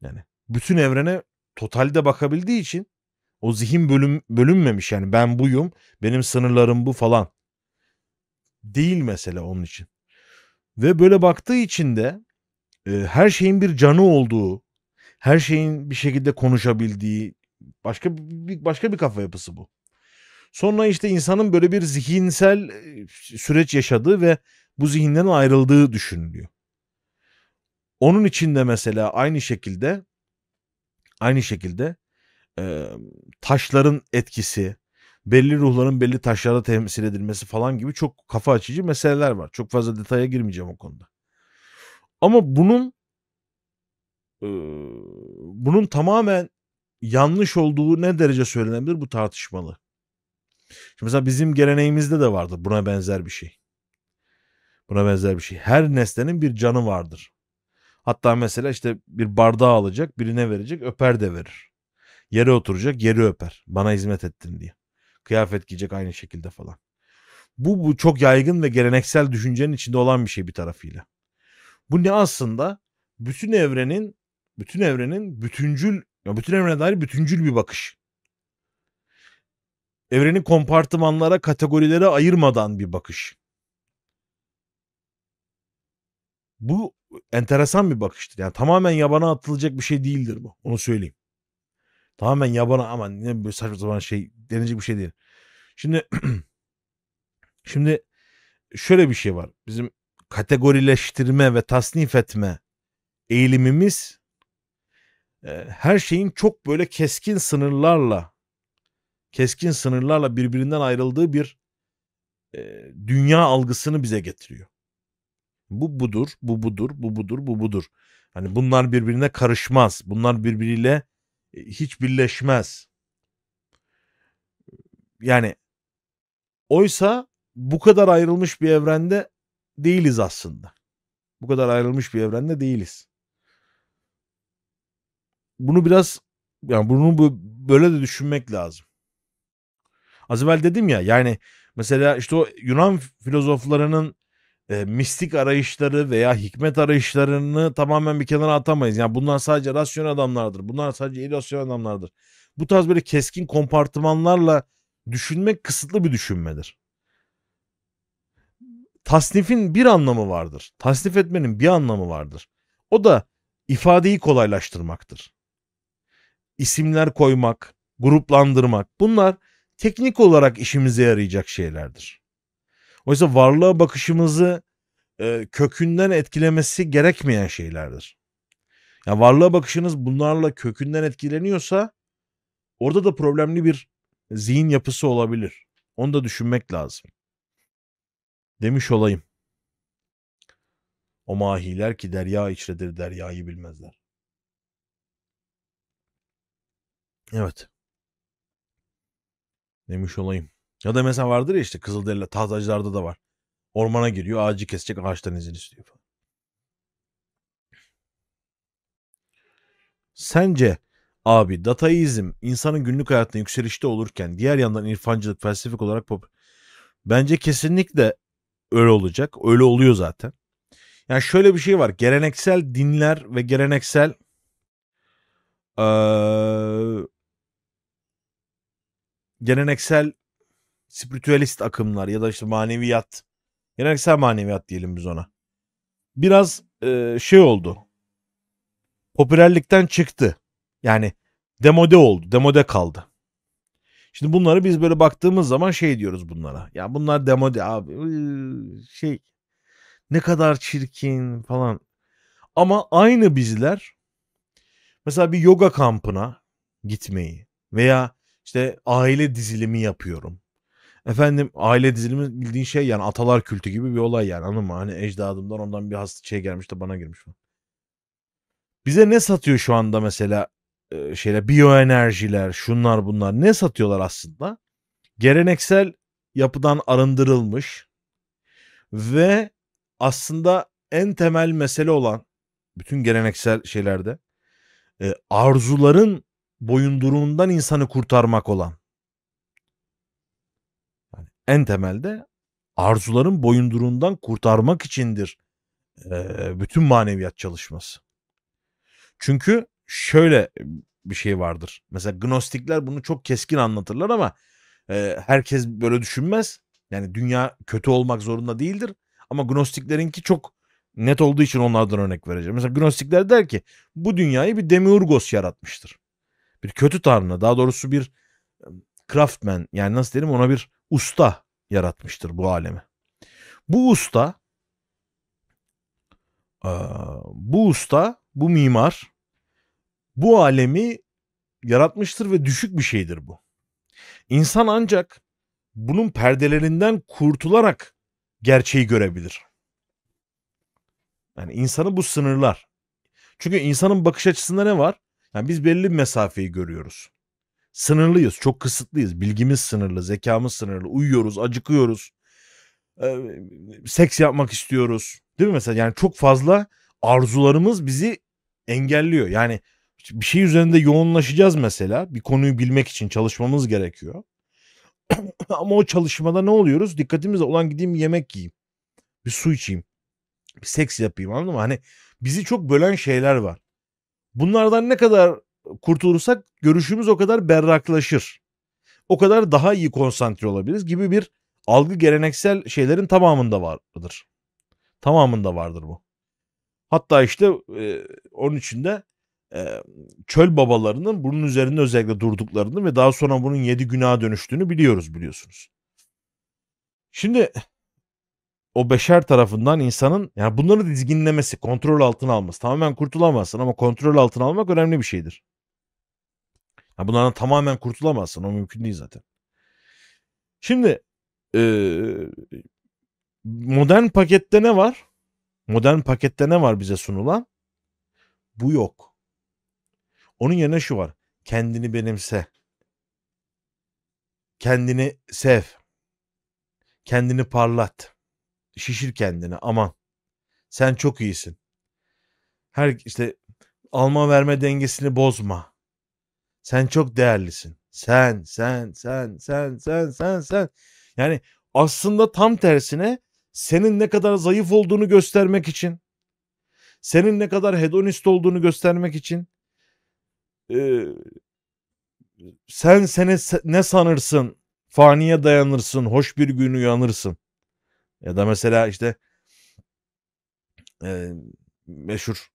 Yani bütün evrene totalde bakabildiği için o zihin bölüm, bölünmemiş yani ben buyum, benim sınırlarım bu falan. Değil mesela onun için. Ve böyle baktığı için de e, her şeyin bir canı olduğu, her şeyin bir şekilde konuşabildiği başka bir, başka bir kafa yapısı bu. Sonra işte insanın böyle bir zihinsel e, süreç yaşadığı ve bu zihinden ayrıldığı düşünülüyor. Onun için de mesela aynı şekilde aynı şekilde e, taşların etkisi, belli ruhların belli taşlara temsil edilmesi falan gibi çok kafa açıcı meseleler var. Çok fazla detaya girmeyeceğim o konuda. Ama bunun e, bunun tamamen yanlış olduğu ne derece söylenebilir bu tartışmalı. Şimdi mesela bizim geleneğimizde de vardı, buna benzer bir şey. Buna benzer bir şey. Her nesnenin bir canı vardır. Hatta mesela işte bir bardağı alacak, birine verecek, öper de verir. Yere oturacak, yeri öper. Bana hizmet ettin diye. Kıyafet giyecek aynı şekilde falan. Bu, bu çok yaygın ve geleneksel düşüncenin içinde olan bir şey bir tarafıyla. Bu ne aslında? Bütün evrenin bütün evrenin bütüncül ya bütün evrene dair bütüncül bir bakış. Evreni kompartımanlara, kategorilere ayırmadan bir bakış. Bu enteresan bir bakıştır. Yani tamamen yabana atılacak bir şey değildir bu. Onu söyleyeyim. Tamamen yabana aman ne böyle saçma sapan şey denecek bir şey değil. Şimdi (clears throat) şimdi şöyle bir şey var. Bizim kategorileştirme ve tasnif etme eğilimimiz e, her şeyin çok böyle keskin sınırlarla keskin sınırlarla birbirinden ayrıldığı bir e, dünya algısını bize getiriyor. Bu budur, bu budur, bu budur, bu budur. Hani bunlar birbirine karışmaz. Bunlar birbiriyle e, hiç birleşmez. Yani oysa bu kadar ayrılmış bir evrende değiliz aslında. Bu kadar ayrılmış bir evrende değiliz. Bunu biraz yani bunu böyle de düşünmek lazım. Az evvel dedim ya yani mesela işte o Yunan filozoflarının e, mistik arayışları veya hikmet arayışlarını tamamen bir kenara atamayız. Yani bunlar sadece rasyon adamlardır. Bunlar sadece illüzyon adamlardır. Bu tarz böyle keskin kompartımanlarla düşünmek kısıtlı bir düşünmedir. Tasnifin bir anlamı vardır. Tasnif etmenin bir anlamı vardır. O da ifadeyi kolaylaştırmaktır. İsimler koymak, gruplandırmak bunlar teknik olarak işimize yarayacak şeylerdir. Oysa varlığa bakışımızı e, kökünden etkilemesi gerekmeyen şeylerdir. Ya yani varlığa bakışınız bunlarla kökünden etkileniyorsa orada da problemli bir zihin yapısı olabilir. Onu da düşünmek lazım. Demiş olayım. O mahiler ki derya içredir deryayı bilmezler. Evet. Demiş olayım. Ya da mesela vardır ya işte Kızılderililer tahtacılarda da var. Ormana giriyor ağacı kesecek ağaçtan izin istiyor falan. Sence abi dataizm insanın günlük hayatında yükselişte olurken diğer yandan irfancılık felsefik olarak pop bence kesinlikle öyle olacak. Öyle oluyor zaten. Yani şöyle bir şey var. Geleneksel dinler ve geleneksel ee, geleneksel Spiritüalist akımlar ya da işte maneviyat geleneksel maneviyat diyelim biz ona. Biraz e, şey oldu. Popülerlikten çıktı. Yani demode oldu. Demode kaldı. Şimdi bunları biz böyle baktığımız zaman şey diyoruz bunlara. Ya bunlar demode abi. Iı, şey ne kadar çirkin falan. Ama aynı bizler mesela bir yoga kampına gitmeyi veya işte aile dizilimi yapıyorum Efendim aile dizilimi bildiğin şey yani atalar kültü gibi bir olay yani anladın mı? Hani ecdadımdan ondan bir hasta şey gelmiş de bana girmiş falan. Bize ne satıyor şu anda mesela şeyle şeyler biyoenerjiler şunlar bunlar ne satıyorlar aslında? Geleneksel yapıdan arındırılmış ve aslında en temel mesele olan bütün geleneksel şeylerde arzuların boyunduruğundan insanı kurtarmak olan en temelde arzuların boyunduruğundan kurtarmak içindir bütün maneviyat çalışması. Çünkü şöyle bir şey vardır. Mesela gnostikler bunu çok keskin anlatırlar ama herkes böyle düşünmez. Yani dünya kötü olmak zorunda değildir. Ama gnostiklerinki çok net olduğu için onlardan örnek vereceğim. Mesela gnostikler der ki bu dünyayı bir demiurgos yaratmıştır. Bir kötü tanrı daha doğrusu bir craftman yani nasıl derim ona bir usta yaratmıştır bu alemi. Bu usta bu usta, bu mimar bu alemi yaratmıştır ve düşük bir şeydir bu. İnsan ancak bunun perdelerinden kurtularak gerçeği görebilir. Yani insanı bu sınırlar. Çünkü insanın bakış açısında ne var? Yani biz belli bir mesafeyi görüyoruz sınırlıyız. Çok kısıtlıyız. Bilgimiz sınırlı, zekamız sınırlı. Uyuyoruz, acıkıyoruz. E, seks yapmak istiyoruz. Değil mi mesela? Yani çok fazla arzularımız bizi engelliyor. Yani bir şey üzerinde yoğunlaşacağız mesela. Bir konuyu bilmek için çalışmamız gerekiyor. (clears throat) Ama o çalışmada ne oluyoruz? Dikkatimiz olan gideyim yemek yiyeyim. Bir su içeyim. Bir seks yapayım anladın mı? Hani bizi çok bölen şeyler var. Bunlardan ne kadar kurtulursak görüşümüz o kadar berraklaşır. O kadar daha iyi konsantre olabiliriz gibi bir algı geleneksel şeylerin tamamında vardır. Tamamında vardır bu. Hatta işte e, onun içinde e, çöl babalarının bunun üzerinde özellikle durduklarını ve daha sonra bunun yedi günaha dönüştüğünü biliyoruz biliyorsunuz. Şimdi o beşer tarafından insanın yani bunları dizginlemesi, kontrol altına alması. Tamamen kurtulamazsın ama kontrol altına almak önemli bir şeydir. Ha bunlardan tamamen kurtulamazsın. O mümkün değil zaten. Şimdi e, modern pakette ne var? Modern pakette ne var bize sunulan? Bu yok. Onun yerine şu var. Kendini benimse. Kendini sev. Kendini parlat. Şişir kendini aman. Sen çok iyisin. Her işte alma verme dengesini bozma. Sen çok değerlisin. Sen, sen, sen, sen, sen, sen, sen. Yani aslında tam tersine senin ne kadar zayıf olduğunu göstermek için, senin ne kadar hedonist olduğunu göstermek için, e, sen seni ne sanırsın, faniye dayanırsın, hoş bir gün uyanırsın. Ya da mesela işte e, meşhur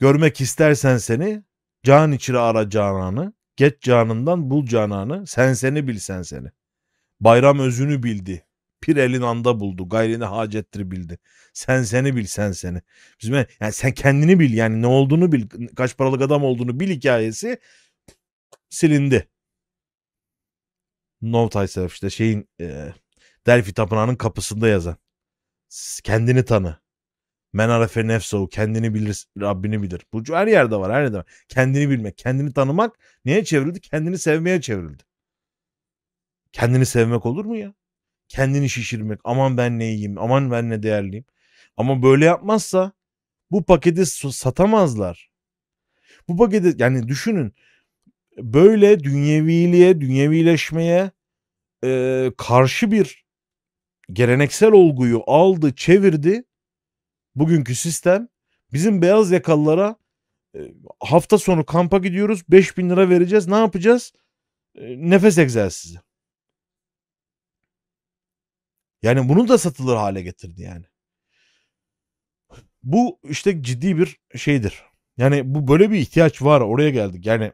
görmek istersen seni Can içire ara cananı, geç canından bul cananı, senseni bil seni. Bayram özünü bildi, pir elin anda buldu, gayrini hacettir bildi. Senseni bil seni. Bizim yani sen kendini bil yani ne olduğunu bil, kaç paralık adam olduğunu bil hikayesi silindi. Novtay Serf işte şeyin e, Delphi Tapınağı'nın kapısında yazan. Kendini tanı. Men arafe nefso kendini bilir Rabbini bilir. Bu her yerde var her yerde var. Kendini bilmek, kendini tanımak neye çevrildi? Kendini sevmeye çevrildi. Kendini sevmek olur mu ya? Kendini şişirmek aman ben ne iyiyim aman ben ne değerliyim. Ama böyle yapmazsa bu paketi satamazlar. Bu paketi yani düşünün böyle dünyeviliğe, dünyevileşmeye e, karşı bir geleneksel olguyu aldı, çevirdi bugünkü sistem bizim beyaz yakalılara e, hafta sonu kampa gidiyoruz 5000 lira vereceğiz ne yapacağız? E, nefes egzersizi. Yani bunu da satılır hale getirdi yani. Bu işte ciddi bir şeydir. Yani bu böyle bir ihtiyaç var oraya geldik. Yani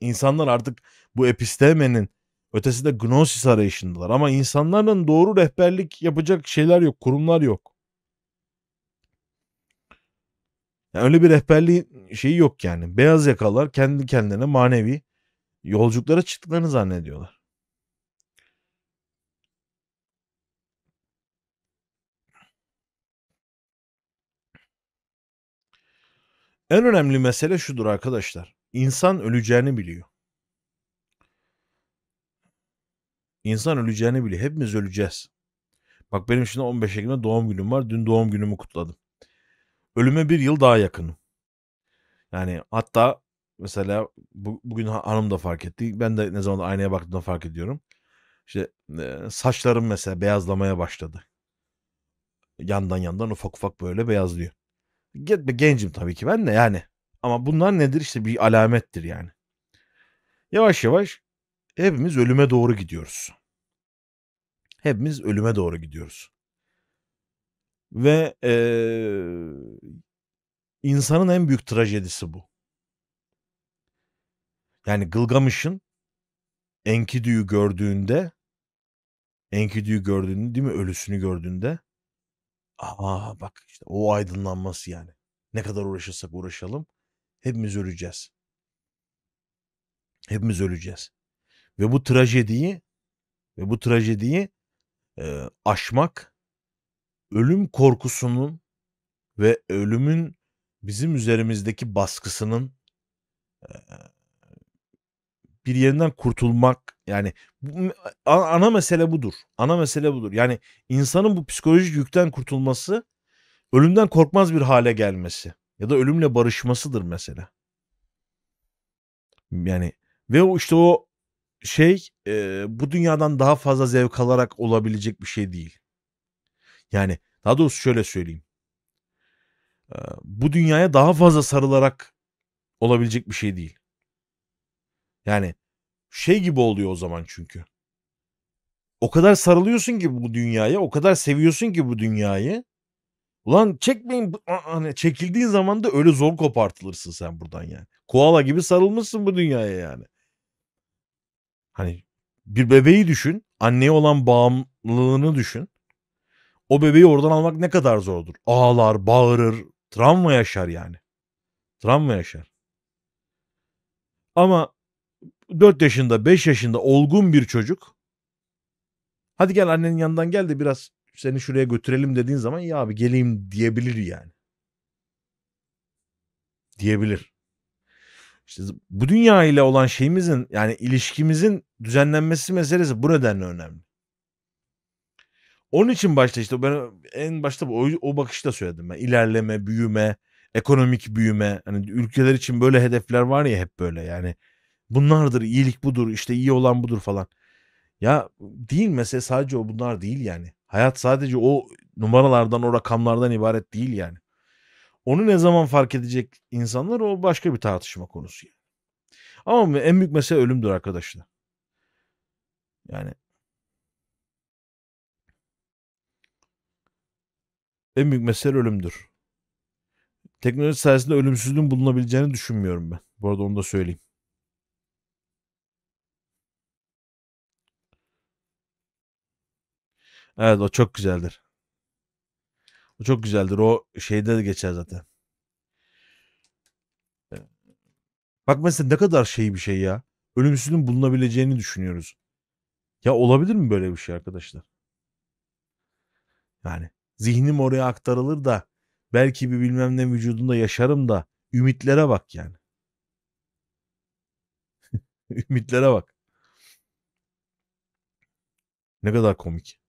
insanlar artık bu epistemenin ötesinde gnosis arayışındalar. Ama insanların doğru rehberlik yapacak şeyler yok, kurumlar yok. Yani öyle bir rehberliğin şeyi yok yani. Beyaz yakalar kendi kendilerine manevi yolculuklara çıktıklarını zannediyorlar. En önemli mesele şudur arkadaşlar. İnsan öleceğini biliyor. İnsan öleceğini biliyor. Hepimiz öleceğiz. Bak benim şimdi 15 Ekim'de doğum günüm var. Dün doğum günümü kutladım ölüme bir yıl daha yakınım. Yani hatta mesela bu, bugün hanım da fark etti. Ben de ne zaman aynaya baktığımda fark ediyorum. İşte e, saçlarım mesela beyazlamaya başladı. Yandan yandan ufak ufak böyle beyazlıyor. Gitme gencim tabii ki ben de yani. Ama bunlar nedir işte bir alamettir yani. Yavaş yavaş hepimiz ölüme doğru gidiyoruz. Hepimiz ölüme doğru gidiyoruz. Ve e, insanın en büyük trajedisi bu. Yani Gılgamış'ın Enkidu'yu gördüğünde Enkidu'yu gördüğünde değil mi ölüsünü gördüğünde aa bak işte o aydınlanması yani. Ne kadar uğraşırsak uğraşalım hepimiz öleceğiz. Hepimiz öleceğiz. Ve bu trajediyi ve bu trajediyi e, aşmak ölüm korkusunun ve ölümün bizim üzerimizdeki baskısının bir yerinden kurtulmak yani ana mesele budur. Ana mesele budur. Yani insanın bu psikolojik yükten kurtulması ölümden korkmaz bir hale gelmesi ya da ölümle barışmasıdır mesela. Yani ve o işte o şey e, bu dünyadan daha fazla zevk alarak olabilecek bir şey değil. Yani daha doğrusu şöyle söyleyeyim. Bu dünyaya daha fazla sarılarak olabilecek bir şey değil. Yani şey gibi oluyor o zaman çünkü. O kadar sarılıyorsun ki bu dünyaya, o kadar seviyorsun ki bu dünyayı. Ulan çekmeyin hani çekildiğin zaman da öyle zor kopartılırsın sen buradan yani. Koala gibi sarılmışsın bu dünyaya yani. Hani bir bebeği düşün, anneye olan bağımlılığını düşün. O bebeği oradan almak ne kadar zordur. Ağlar, bağırır, travma yaşar yani. Travma yaşar. Ama 4 yaşında, 5 yaşında olgun bir çocuk hadi gel annenin yanından gel de biraz seni şuraya götürelim dediğin zaman ya abi geleyim diyebilir yani. Diyebilir. İşte bu dünya ile olan şeyimizin yani ilişkimizin düzenlenmesi meselesi bu nedenle önemli. Onun için başta işte ben en başta o, o bakışta söyledim ben. İlerleme, büyüme, ekonomik büyüme. Hani ülkeler için böyle hedefler var ya hep böyle yani. Bunlardır, iyilik budur, işte iyi olan budur falan. Ya değil mesele sadece o bunlar değil yani. Hayat sadece o numaralardan, o rakamlardan ibaret değil yani. Onu ne zaman fark edecek insanlar o başka bir tartışma konusu. Yani. Ama en büyük mesele ölümdür arkadaşlar. Yani En büyük mesele ölümdür. Teknoloji sayesinde ölümsüzlüğün bulunabileceğini düşünmüyorum ben. Bu arada onu da söyleyeyim. Evet o çok güzeldir. O çok güzeldir. O şeyde de geçer zaten. Bak mesela ne kadar şey bir şey ya. Ölümsüzlüğün bulunabileceğini düşünüyoruz. Ya olabilir mi böyle bir şey arkadaşlar? Yani Zihnim oraya aktarılır da belki bir bilmem ne vücudunda yaşarım da ümitlere bak yani. (laughs) ümitlere bak. Ne kadar komik.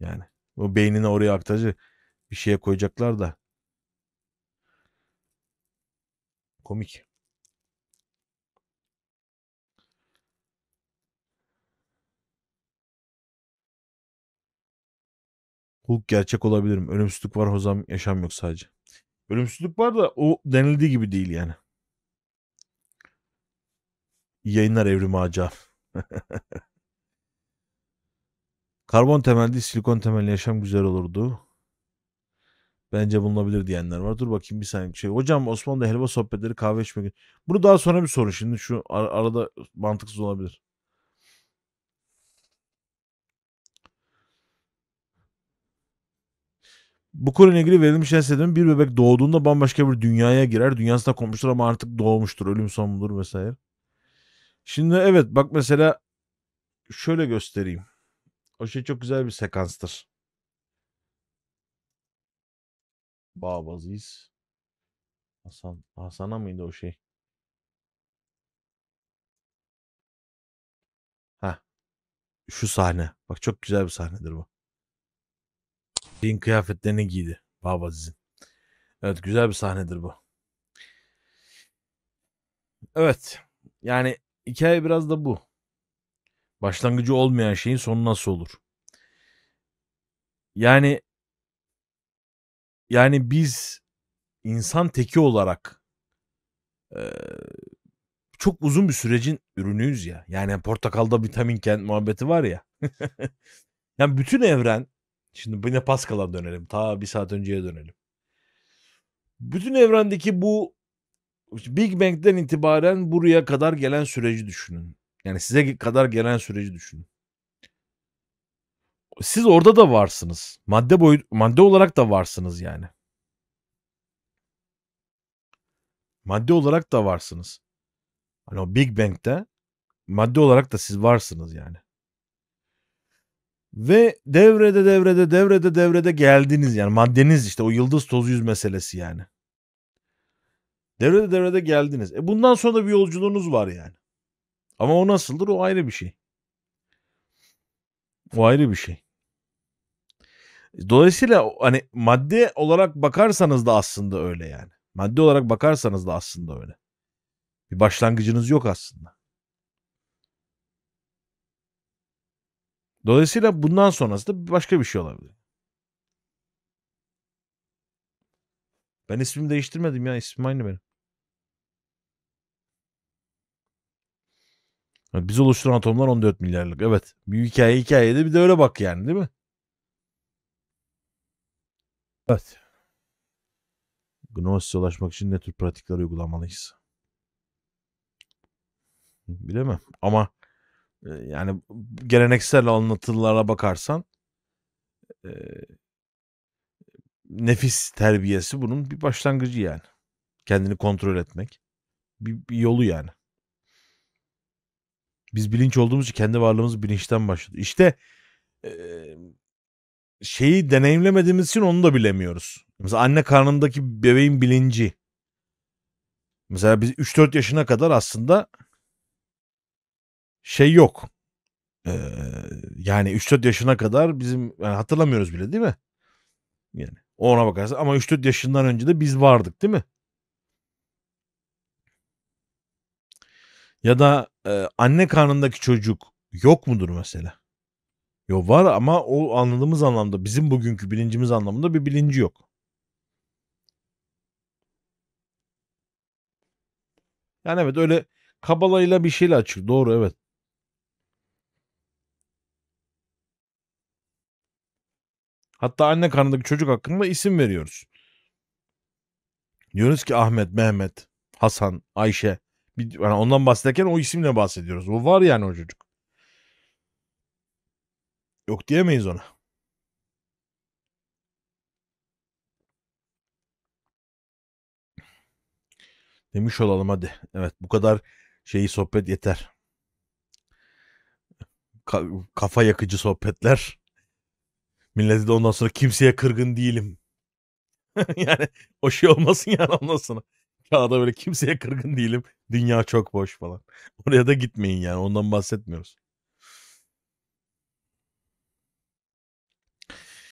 Yani o beynine oraya aktaracak bir şeye koyacaklar da. Komik. Hulk gerçek olabilirim. Ölümsüzlük var hozam yaşam yok sadece. Ölümsüzlük var da o denildiği gibi değil yani. yayınlar Evrim Ağaca. (laughs) Karbon temelli silikon temelli yaşam güzel olurdu. Bence bulunabilir diyenler var. Dur bakayım bir saniye. Şey, hocam Osmanlı'da helva sohbetleri kahve içmek. Bunu daha sonra bir soru. Şimdi şu ar- arada mantıksız olabilir. Bu konuyla ilgili verilmiş enstitüden bir bebek doğduğunda bambaşka bir dünyaya girer. Dünyasına konmuştur ama artık doğmuştur. Ölüm son bulur vesaire. Şimdi evet bak mesela şöyle göstereyim. O şey çok güzel bir sekanstır. Bab Aziz. Hasan, Hasan'a mıydı o şey? ha Şu sahne. Bak çok güzel bir sahnedir bu. Fatih'in kıyafetlerini giydi. Bab Aziz'in. Evet güzel bir sahnedir bu. Evet. Yani hikaye biraz da bu. Başlangıcı olmayan şeyin sonu nasıl olur? Yani yani biz insan teki olarak e, çok uzun bir sürecin ürünüyüz ya. Yani portakalda vitaminken muhabbeti var ya. (laughs) yani bütün evren Şimdi yine Pascal'a dönelim. Ta bir saat önceye dönelim. Bütün evrendeki bu Big Bang'den itibaren buraya kadar gelen süreci düşünün. Yani size kadar gelen süreci düşünün. Siz orada da varsınız. Madde boyu madde olarak da varsınız yani. Madde olarak da varsınız. Hani o Big Bang'de madde olarak da siz varsınız yani. Ve devrede devrede devrede devrede geldiniz yani maddeniz işte o yıldız tozu yüz meselesi yani. Devrede devrede geldiniz. E bundan sonra da bir yolculuğunuz var yani. Ama o nasıldır o ayrı bir şey. O ayrı bir şey. Dolayısıyla hani madde olarak bakarsanız da aslında öyle yani. Madde olarak bakarsanız da aslında öyle. Bir başlangıcınız yok aslında. Dolayısıyla bundan sonrası da başka bir şey olabilir. Ben ismimi değiştirmedim ya. İsmim aynı benim. Biz oluşturan atomlar 14 milyarlık. Evet. Bir hikaye hikayede bir de öyle bak yani değil mi? Evet. Gnosis'e ulaşmak için ne tür pratikler uygulamalıyız? Bilemem. Ama yani geleneksel anlatılara bakarsan e, nefis terbiyesi bunun bir başlangıcı yani. Kendini kontrol etmek. Bir, bir yolu yani. Biz bilinç olduğumuz için kendi varlığımız bilinçten başladı. İşte e, şeyi deneyimlemediğimiz için onu da bilemiyoruz. Mesela anne karnındaki bebeğin bilinci. Mesela biz 3-4 yaşına kadar aslında şey yok. Ee, yani 3-4 yaşına kadar bizim yani hatırlamıyoruz bile değil mi? Yani ona bakarsan ama 3-4 yaşından önce de biz vardık değil mi? Ya da e, anne karnındaki çocuk yok mudur mesela? yok var ama o anladığımız anlamda bizim bugünkü bilincimiz anlamında bir bilinci yok. Yani evet öyle kabalayla bir şeyle açık. Doğru evet. Hatta anne karnındaki çocuk hakkında isim veriyoruz. Diyoruz ki Ahmet, Mehmet, Hasan, Ayşe. Bir, yani ondan bahsederken o isimle bahsediyoruz. O var yani o çocuk. Yok diyemeyiz ona. Demiş olalım hadi. Evet bu kadar şeyi sohbet yeter. Ka kafa yakıcı sohbetler. Millete de ondan sonra kimseye kırgın değilim. (laughs) yani o şey olmasın yani ondan sonra. Kağıda böyle kimseye kırgın değilim. Dünya çok boş falan. Oraya da gitmeyin yani ondan bahsetmiyoruz.